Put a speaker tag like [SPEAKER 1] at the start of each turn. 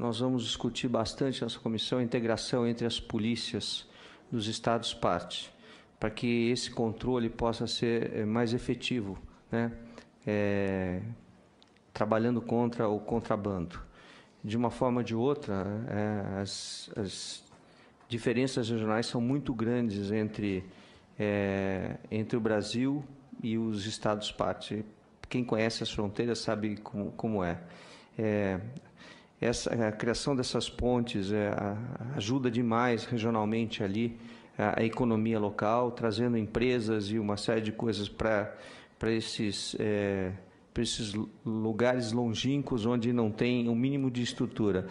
[SPEAKER 1] nós vamos
[SPEAKER 2] discutir bastante nessa comissão a integração entre as polícias dos estados parte, para que esse controle possa ser eh, mais efetivo, né? É, trabalhando contra o contrabando. De uma forma ou de outra, é, as, as, diferenças regionais são muito grandes entre, é, entre o Brasil e os estados parte. Quem conhece as fronteiras sabe como, como é essa, a criação dessas pontes é, ajuda demais regionalmente ali a, a, economia local, trazendo empresas e uma série de coisas para esses, é, esses lugares longínquos onde não tem o um mínimo de estrutura.